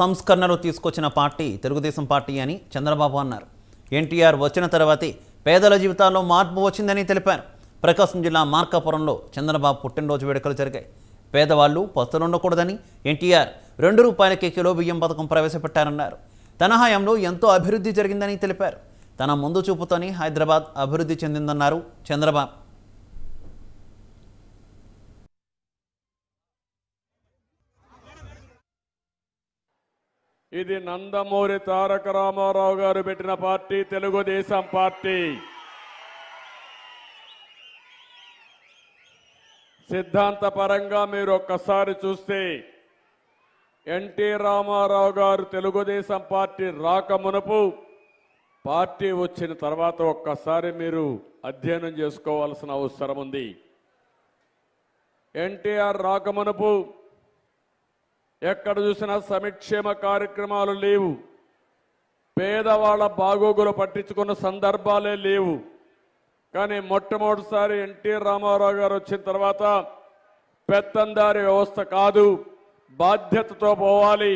సంస్కరణలు తీసుకొచ్చిన party Telugu Desam party అని చంద్రబాబు అన్నారు ఎన్టీఆర్ వచ్చిన తర్వాతే పేదల జీవితాల్లో మార్పు వచ్చిందని తెలిపారు ప్రకాశం జిల్లా మార్కాపురంలో చంద్రబాబు పుట్టినరోజు వేడుకలు జరిగాయి పేదవాళ్ళు పస్తులు ఉండకూడదని ఎన్టీఆర్ రెండు రూపాయలకే కిలో బియ్యం పథకం ప్రవేశపెట్టారన్నారు తన హయాంలో ఎంతో అభివృద్ధి జరిగిందని తెలిపారు తన ముందు చూపుతోని హైదరాబాద్ అభివృద్ధి చెందిందన్నారు చంద్రబాబు ఇది నందమూరి తారక రామారావు గారు పెట్టిన పార్టీ తెలుగుదేశం పార్టీ సిద్ధాంత పరంగా మీరు ఒక్కసారి చూస్తే ఎన్టీ రామారావు గారు తెలుగుదేశం పార్టీ రాక మునుపు పార్టీ వచ్చిన తర్వాత ఒక్కసారి మీరు అధ్యయనం చేసుకోవాల్సిన అవసరం ఉంది ఎన్టీఆర్ రాక మునుపు ఎక్కడ చూసినా సమిక్షేమ కార్యక్రమాలు లేవు పేదవాళ్ళ బాగోగులు పట్టించుకున్న సందర్భాలే లేవు కానీ మొట్టమొదటిసారి ఎన్టీ రామారావు గారు వచ్చిన తర్వాత పెత్తందారి వ్యవస్థ కాదు బాధ్యతతో పోవాలి